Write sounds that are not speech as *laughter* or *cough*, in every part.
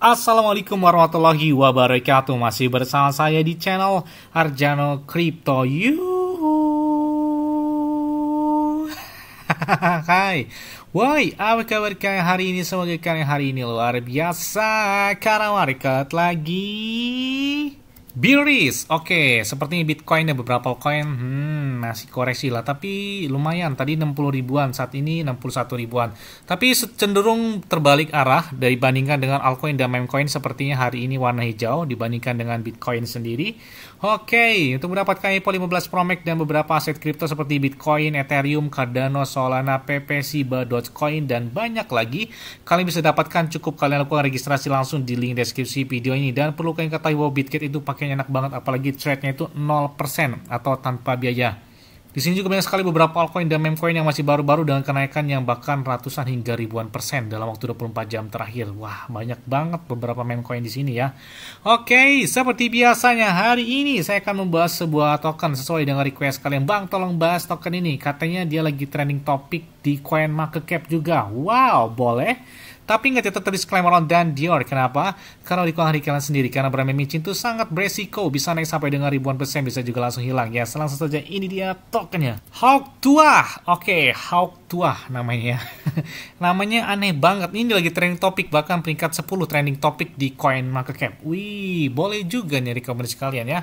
Assalamualaikum warahmatullahi wabarakatuh Masih bersama saya di channel Arjano Crypto Yuhu *laughs* Hai Woi, apa kabar kalian hari ini? Semoga kalian hari ini luar biasa Karena market lagi biris, Oke, sepertinya Bitcoin dan beberapa koin hmm, masih koreksi lah tapi lumayan tadi 60 ribuan saat ini 61 ribuan tapi cenderung terbalik arah dibandingkan dengan altcoin dan memecoin sepertinya hari ini warna hijau dibandingkan dengan Bitcoin sendiri oke okay, untuk mendapatkan Epo 15 Pro dan beberapa aset kripto seperti Bitcoin, Ethereum, Cardano, Solana, PP, siba Dogecoin dan banyak lagi kalian bisa dapatkan cukup kalian lakukan registrasi langsung di link deskripsi video ini dan perlu kalian ketahui bahwa bitcoin itu pakainya enak banget apalagi trade-nya itu 0% atau tanpa biaya. Di sini juga banyak sekali beberapa altcoin dan memecoin yang masih baru-baru dengan kenaikan yang bahkan ratusan hingga ribuan persen dalam waktu 24 jam terakhir. Wah, banyak banget beberapa memecoin di sini ya. Oke, seperti biasanya hari ini saya akan membahas sebuah token sesuai dengan request kalian. Bang, tolong bahas token ini. Katanya dia lagi trending topik di Coin Market Cap juga. Wow, boleh. Tapi nggak ya tetap disclaimer on dan Dior. Kenapa? Karena di hari kalian sendiri. Karena brand micin itu sangat beresiko. Bisa naik sampai dengan ribuan persen. Bisa juga langsung hilang. Ya, selang saja ini dia tokennya. Hawk Tua. Oke, okay, Hawk Tua namanya. Ya. *laughs* namanya aneh banget. Ini lagi trending topic Bahkan peringkat 10 trending topic di Coin Market Cap. Wih, boleh juga nih rekomendasi kalian ya.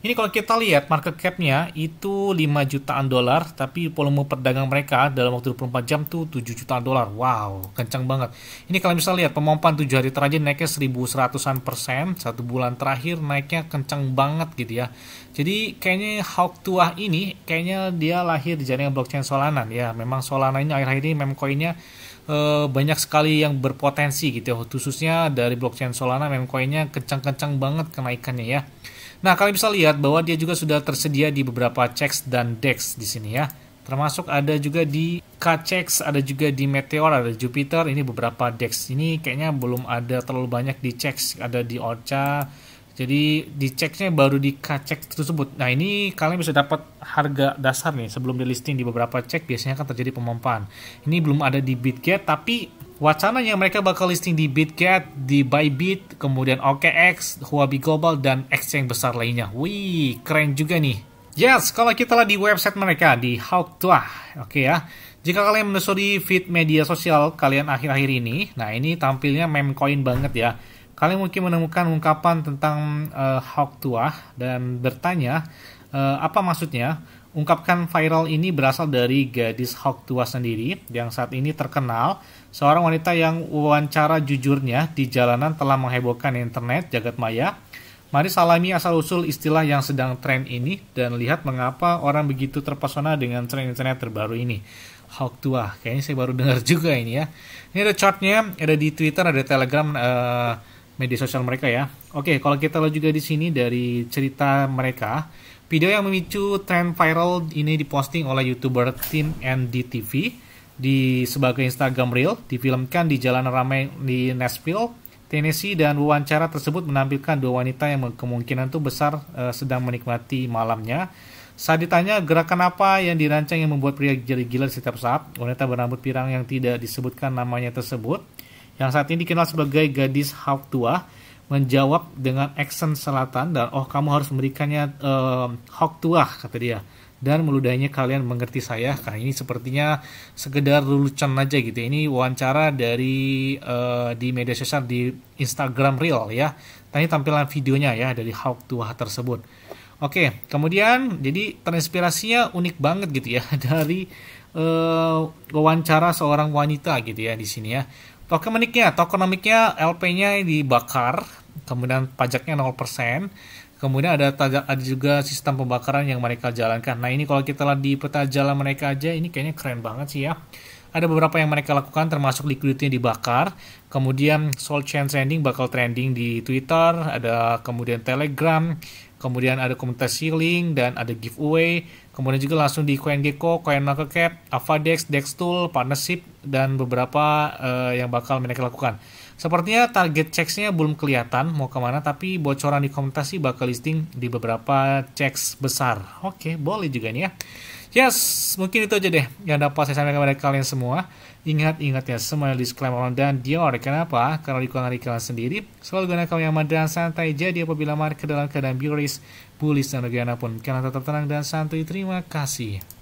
Ini kalau kita lihat market cap-nya itu 5 jutaan dolar, tapi volume perdagang mereka dalam waktu 24 jam tuh 7 jutaan dolar. Wow, kencang banget. Ini kalau misalnya lihat pemompaan 7 hari terakhir naiknya 1100-an persen, satu bulan terakhir naiknya kencang banget gitu ya. Jadi kayaknya Hawk Tua ini kayaknya dia lahir di jaringan blockchain Solana. Ya, memang Solana ini akhir-akhir ini memcoin-nya eh, banyak sekali yang berpotensi gitu ya. Khususnya dari blockchain Solana memcoinnya kencang-kencang banget kenaikannya ya. Nah, kalian bisa lihat bahwa dia juga sudah tersedia di beberapa checks dan decks di sini ya. Termasuk ada juga di KCX, ada juga di Meteor, ada Jupiter, ini beberapa DEX. Ini kayaknya belum ada terlalu banyak di checks, ada di Orca. Jadi di checknya baru di KCX tersebut. Nah, ini kalian bisa dapat harga dasar nih sebelum di listing di beberapa cek biasanya akan terjadi pemompaan. Ini belum ada di Bitget tapi Wacana yang mereka bakal listing di BitGet, di Bybit, kemudian OKX, Huobi Global, dan exchange besar lainnya. Wih, keren juga nih. Yes, kalau kita lihat di website mereka, di Hawktuah, oke okay ya. Jika kalian menelusuri feed media sosial kalian akhir-akhir ini, nah ini tampilnya meme coin banget ya. Kalian mungkin menemukan ungkapan tentang uh, eh, Hawktuah dan bertanya, uh, apa maksudnya? Ungkapkan viral ini berasal dari gadis Hawk tua sendiri yang saat ini terkenal. Seorang wanita yang wawancara jujurnya di jalanan telah menghebohkan internet jagat maya. Mari salami asal-usul istilah yang sedang tren ini dan lihat mengapa orang begitu terpesona dengan tren internet terbaru ini. Hawk tua, kayaknya saya baru dengar *laughs* juga ini ya. Ini ada chartnya, ada di Twitter, ada di Telegram, uh, media sosial mereka ya. Oke, kalau kita lihat juga di sini dari cerita mereka, Video yang memicu tren viral ini diposting oleh YouTuber Tim NDTV di sebagai Instagram Reel, difilmkan di jalan ramai di Nashville, Tennessee dan wawancara tersebut menampilkan dua wanita yang kemungkinan itu besar uh, sedang menikmati malamnya. Saat ditanya gerakan apa yang dirancang yang membuat pria jadi gila setiap saat, wanita berambut pirang yang tidak disebutkan namanya tersebut, yang saat ini dikenal sebagai gadis half tua, menjawab dengan aksen selatan dan oh kamu harus memberikannya uh, hok tuah kata dia dan meludahnya kalian mengerti saya karena ini sepertinya sekedar lulucan aja gitu ya. ini wawancara dari uh, di media sosial di Instagram real ya tadi tampilan videonya ya dari hok tuah tersebut Oke, kemudian jadi transpirasinya unik banget gitu ya *laughs* dari uh, wawancara seorang wanita gitu ya di sini ya. Tokenomiknya, tokenomiknya LP-nya dibakar kemudian pajaknya 0%, kemudian ada ada juga sistem pembakaran yang mereka jalankan. Nah ini kalau kita lihat di peta jalan mereka aja, ini kayaknya keren banget sih ya. Ada beberapa yang mereka lakukan, termasuk liquidity dibakar, kemudian soul chain trending bakal trending di Twitter, ada kemudian Telegram, kemudian ada komunitas shilling dan ada giveaway, kemudian juga langsung di CoinGecko, CoinMarketCap, Avadex, Dextool, Partnership, dan beberapa uh, yang bakal mereka lakukan. Sepertinya target checksnya belum kelihatan mau kemana, tapi bocoran di komentar sih bakal listing di beberapa checks besar. Oke, boleh juga nih ya. Yes, mungkin itu aja deh yang dapat saya sampaikan kepada kalian semua. Ingat-ingat ya, semua disclaimer dan Dior. Kenapa? Karena di keuangan kalian sendiri, selalu gunakan yang aman dan santai. Jadi apabila market dalam keadaan bearish, bullish, dan bagaimanapun, kalian tetap tenang dan santai. Terima kasih.